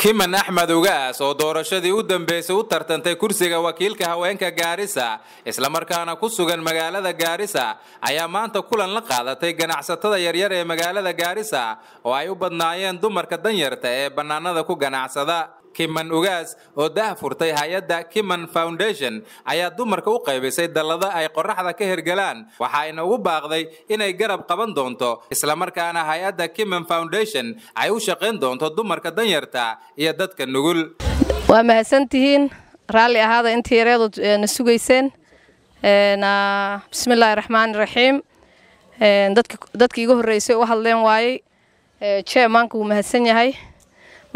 kiman axmed ugaas oo doorashadii u dambeysay u tartantay kursiga wakiilka haweenka gaarisa islamarkaana ku sugan magaalada gaarisa ayaa maanta kulan la qaadatay ganacsatada yaryar ee magaalada gaarisa oo ay u badnaayeen dumarka danyarta ee bannaanada ku ganacsada kiman ugaas oo daah furtay hay-adda kiman foundation ayaa dumarka u qaybisay dallada ay qorraxda ka hergalaan ayna ugu baaqday inay garab qaban doonto isla markaana hay-adda kiman foundation ay u shaqayn doonto dumarka danyarta iyo dadka nugul waa mahadsantihiin raalli ahaada intii yareedood eh, na sugayseen eh, bismillaahi raxmaaniraxiim eh, dadkii iga horreysay u hadleen waayey jee maanka wuu mahadsan yahay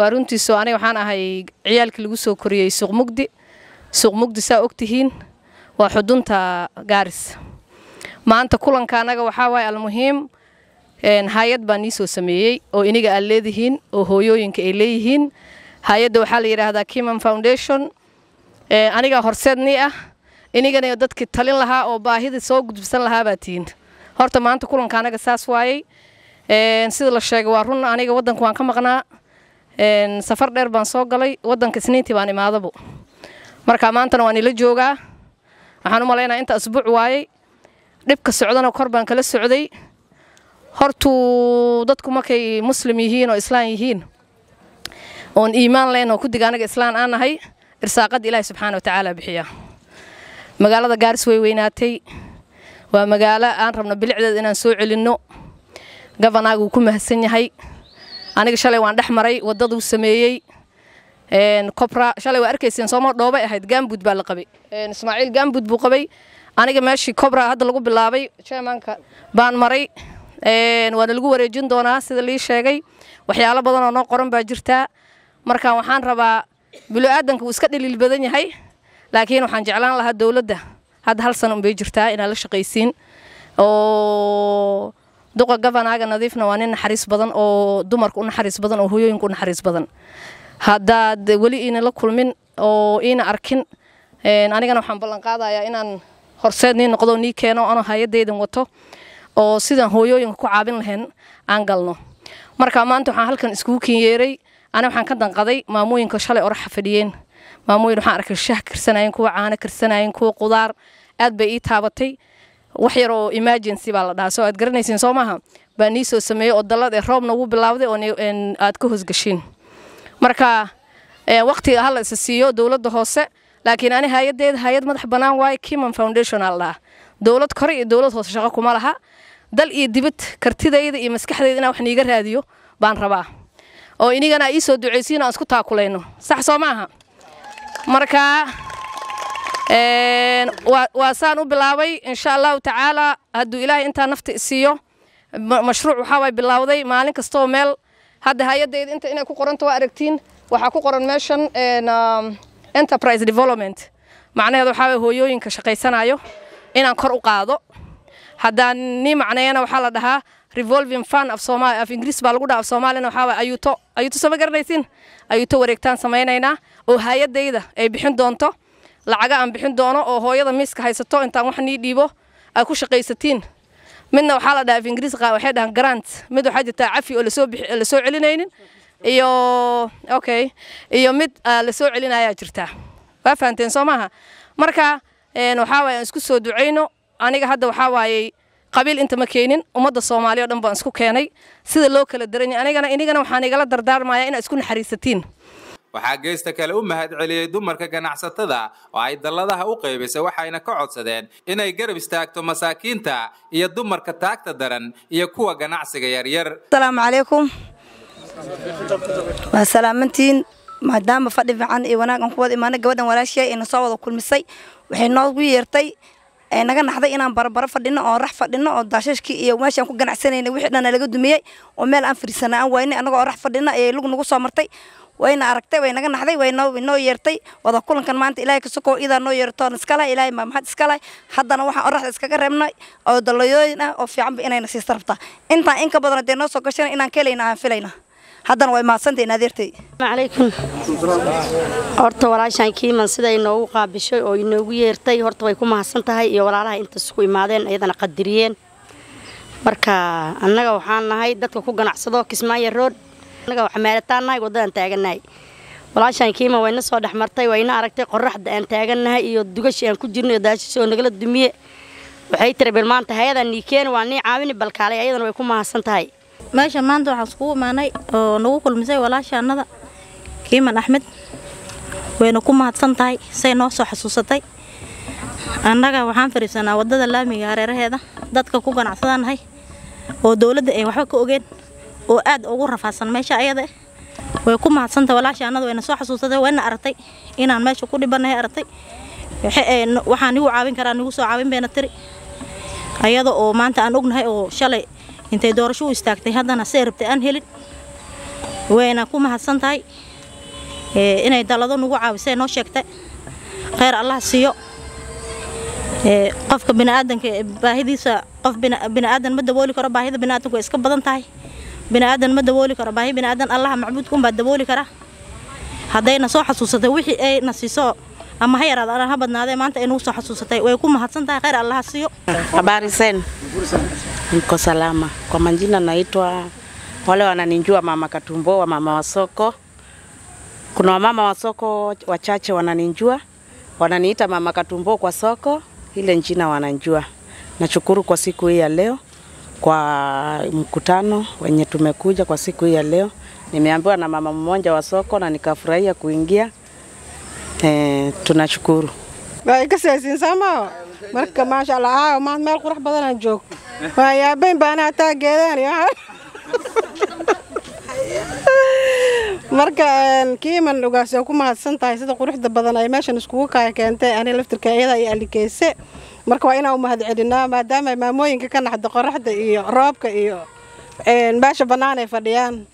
waa runtiisoo aniga waxaan ahay ciyaalka lagu soo koriyey suuq mugdi suuq mugdi saa ogtihiin waa xudunta gaaris maanta kulanka annaga waxaa waaye almuhiim hay-ad baa nii sameeyey oo iniga aad leedihiin oo hooyooyinka ay leeyihiin hay-adda waxaa la yidhaahdaa kiman foundation anigaa horseednii ah inigana dadkii talin lahaa oo baahida soo gudubsan lahaabaa tihiin horta maanta kulanka anaga saas waayey sida la sheegay waa run aniga waddanka waan ka maqnaa safar dheer baan soo galay wadanka isniintii baan imaadabo marka maantana waan ila joogaa waxaan u malaynaa inta asbuuc waayey dhibka socdana kor baan kala socday hortuu dadku markay muslim yihiin oo islaan yihiin oon iimaan layn oo kudig anaga islaan aan nahay irsaaqadda ilaahi subxaana wa tacaala bixiyaa magaalada gaaris way weynaatay waa magaalo aan rabno bilicdeeda inaan soo celinno gabanaaga gabanaaguu ku mahadsan yahay aniga shalay waan dhex maray wadaduu sameeyey cobra shalay waa arkayseen sooma dhoobay ahayd gaambud baa la qabay ismaaciil gaambud buu qabay aniga meeshii cobra hadda lagu bilaabay jermanka baan maray waana lagu wareejin doonaa sida lii sheegay waxyaalo badanoo noo qoran baa jirtaa marka waxaan rabaa biloaadanka wuu iska dhaliil badan yahay laakiin waxaan jeclaan lahaa dowladda hadda hal sana unbay jirtaa inaan la shaqaysiin oo duqa govanaaga nadiifna waa nin naxariis badan oo dumarka u naxariis badan oo hoyooyinka u naxariis badan haddaad weli iina la kulmin oo iina arkin anigana waxaan ballanqaadayaa inaan horseed nii noqdo nii keeno anoo hay-adaydan wato oo sidaan hooyooyinka ku caabin lahayn aan galno marka maanta waxaan halkan iskugu kinyeeray ana waxaan ka danqaday maamooyinka shalay oraxa fadhiyeen maamooyin waxaan arkay shah karsanayeen kuwa caano karsanayeen kuwa qudaar aad bay ii taabatay wax yar oo emergency baa la dhahaa soo aad garanaysiin soo maaha baa soo sameeyey oo dallad ee roobna bilaawday oo aad ka hoosgeshiin marka wakhtiga ha isa siiyo dowladda hoose laakiin ani hay-adeeda hay-ad madax bannaan waaye kiman foundation aa la dhahaa dowlad kore iyo dowlad hoose shaqo kuma laha dal iyo dibid kartidayda iyo maskaxdayda inaan wax niiga raadiyo baan rabaa oo inigana iisoo ducaysiin aan isku taakulayno sax soo maaha markaa waa saan u bilaabay insha allahu tacaalaa hadduu ilaahay intaa nafta isiiyo mashruuc waxaa bilaawday maalin kastoo meel hadda hay-adayda inta inay ku qoranta waa aragtiin waxaa ku qoran meeshan um, enterprise development macnaheed waxaa way hooyooyinka shaqaysanayo inaan kor u qaado haddaan ni macneeyana waxaa la dhahaa revolving fan af soomaali af ingiriis baa lagu dhaha af soomaalina waxaa waay ayuuto ayuuto sama garanaysin ayuuto wareegtaan samaynaynaa oo hay-adayda ay bixin doonto lacaga aan bixin doono oo hooyada miiska haysato intaan wax nii dhiibo ay ku shaqaysatiin midna waxaa la dhahaa af ingiriis waxay dhahaan grant mid waxaa jirtaa cafi oo lasoo lasoo celinaynin iyo okay iyo mid ah, lasoo celinayaa jirtaa waa fahanteen soo maaha marka waxaa waaye aan isku soo ducayno aniga hadda waxaa waayey qabiil inta ma keenin ummadda soomaaliya o dhan baan isku keenay sida loo kala daranya anigana inigana waxaan igala dardaarmayaa inaad isku naxariisatiin waxaa geesta kale u mahad celiyey dumarka ganacsatada oo ay dalladaha u qaybisay waxayna ka codsadeen inay garab istaagto masaakiinta iyo dumarka taagta daran iyo kuwa ganacsiga yaryar asalaamu calaykum waa salaamantiin maadaama fadhi fiican iyo wanaag aan ku wada gabadhan walaashiya ina soo wada kulmisay waxay noogu yeertay naga naxday inaan barabaro fadhino oo rax fadhino oo daashashkii iyo meeshaan ku ganacsanayna wixii dhan laga dumiyey oo meel aan fariisanaa aan waayna anagoo oo rax fadhino ayay lug nagu soo martay wayna aragtay way naga naxday way noo yeertay wada kulankan maanta ilaahay kasokoo idaa noo yeertoon iskala ilaahay maa maxad iskala haddana waxaan oraxda iskaga reebnay oo dalayooyin ah oo fiicanba inayna siista rabtaa intaan in ka badan haddee noo soo gashana inaan ka helayna aan filayna haddana waa imaadsantaiin adeertay alaykum horta walaashaan kiiman sida inoogu qaabishay oo inoogu yeertay horta way ku mahadsan tahay iyo walaalaha intaas ku imaadeen iyadana qadiriyeen marka annaga waxaan nahay dadka ku ganacsado kismaayo rood annaga xamaalataan nahay waddadan taagannahay walaashaan kiiman wayna soo dhexmartay waa ina aragtay qoraxda aan taagannahay iyo dugashi aan ku jirno iyo daashisoo nagala dumiye waxay tiri bil maanta hay-adan ii keeni waa nii caawini balkaalay ayadana way ku mahadsan tahay meesha maanta waxaan iskugu imaanay oo nagu kulmisay walaashaannada kiiman axmed wayna ku mahadsan tahay say noo soo xasuusatay annaga waxaan fariibsanaa wadada laamiga hareeraheeda dadka ku ganacsadanahay oo dowladda ay waxba ka ogeen oo aad ugu rafaadsan meesha ayada eh. way ku mahadsantahay walaashaannada wayna soo xasuusatay wayna aragtay inaan meesha ku dhibanahay aragtay eh, waxaan igu caawin karaa nigu soo caawin bayna tiri ayada oo maanta aan ognahay oo shalay intay doorasho u istaagtay haddana see rabtay aan helin wayna ku mahadsan tahay eh, inay dallado nagu caawisay noo sheegta kheyr allah siiyo eh, qofka biniaadanka eh, baahidiisa qof biniaadan ma dabooli karo baahida biniaadanku way iska badan tahay biniaadan ma dabooli karo baahi biniaadan allaha macbuudka unbaa dabooli kara haddayna soo xasuusatay wixii ay na siiso ama ha yaraad ha maanta inuu soo xasuusatay way ku mahadsantahay khayr allaha siiyo habari zenu niko salama kwa majina naitwa wale wananijua mama katumboa mama wasoko kuna wamama wa wachache wananijua wananiita mama katumbo kwa soko ile njina wananjua nashukuru kwa siku hii ya leo kwa mkutano wenye tumekuja kwa siku hii ya leo nimeambiwa na mama mmoja wa soko na nikafurahia kuingia Eh, tunashukuru waa iga seesiinsaamaa marka maasha allah ah, aayo maanta meel qurux badanaan joog waa yaabayn baana hataa geedahan marka kiiman ogaasi oo ku mahadsan tahay sida quruxda badan ay meeshan iskugu kaya keentay ani laftirka iyada ay alikeyse marka waa inaan u mahad celinaa maadaama maamooyinka ka naxda qoraxda iyo roobka iyo meesha bannaan fadhiyaan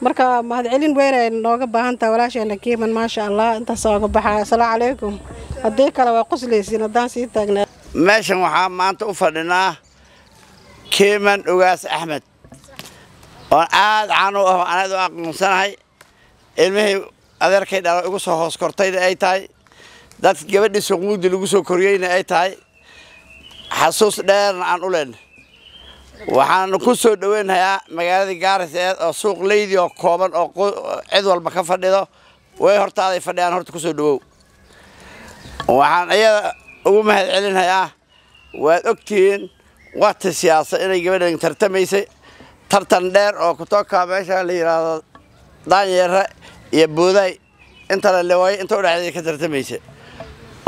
marka mahadcelin ay nooga baahan tahay walaasheena kiiman maasha allah intaasa oga baxaa asalaamu calaykum haddii kale waa qoslaysiin haddaan sii taagnaa meeshan waxaa maanta u fadhinaa kiiman ugaas axmed oon aada caan u ah anadu aqoonsanahay ilmihii adeerkay dhalo igu soo hoos kortayna ay tahay dad gabadhii suquudi lagu soo koriyeyna ay tahay xasuus dheerna aan u leenay waxaan ku soo dhaweynayaa magaalada gaaris eed oo suuq leydi oo kooban oo cid walba ka fadhido way hortaaday fadhiyaan horta kusoo dhawow waxaan iyada ugu mahad celinayaa waad ogtihiin waqti siyaasa inay gabadhan tartamaysay tartan dheer oo kutokaa meesha la yidhaahdo daanyeere iyo buuday inta la lewaayo inta udhexdeeda ka tartamaysay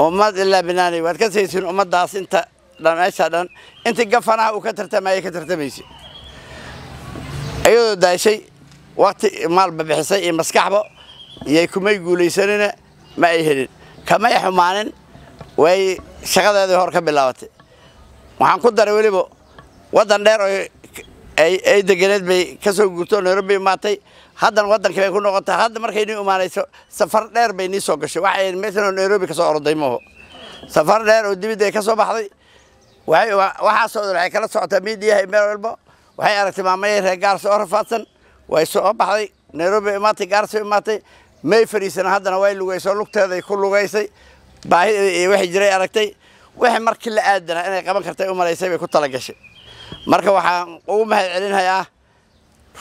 ummad ilaa binaanay waad ka saysiin ummaddaas inta dhameesha dhan intii gafanaha uu ka tartamayay ka tartamaysay iyadoo daashay waqti maalba bixisay iyo maskaxba yay kumay guulaysanina ma ay helin kamay xumaanin way shaqadeedii hor ka bilaabatay waxaan ku daray weliba waddan dheer ay deganeed bay kasoo soo guurto nairobi imaatay haddana waddankii bay ku noqotay hadda markay nii imaanayso safar dheer bay nii soo gashay waxay meeshan nairobi ka oroday mooho safar dheer oo dibidda ay ka soo baxday waxaasoo waxay kala socotaa miidiyaha meel walba waxay aragtay maamaya reer gaarso oo rafaadsan way soo baxday nairobi imaatay gaarso imaatay may fariisana haddana way lugaysoo lugteeday ku lugaysay baahida waxay jiray aragtay wixii markii la aadana inay qaban kartay u malaysay bay ku talagashay marka waxaan ugu mahad celinayaa ah,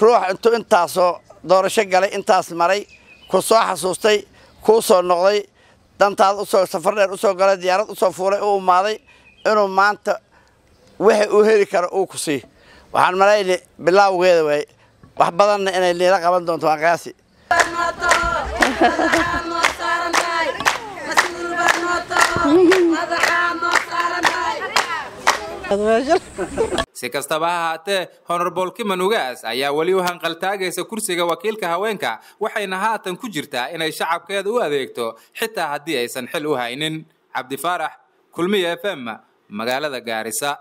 ruux intuu intaasoo doorasho galay intaas maray ku soo xasuustay kuusoo noqday dantaad usoo safar usoo galay diyaarad usoo fuulay u umaaday inuu maanta waxa uu heli karo uu ku sii waxaan malaynay bilaawgeeda waay wax badanna inay niila qaban doonto waan qaasi si kastaba ha haatee honorbool kiman ugaas ayaa weli u hanqaltaagaysa kursiga wakiilka haweenka waxayna haatan ku jirtaa inay shacabkeeda u adeegto xitaa haddii aysan xil u haynin cabdifaarax kulmiya f m magaalada gaarisa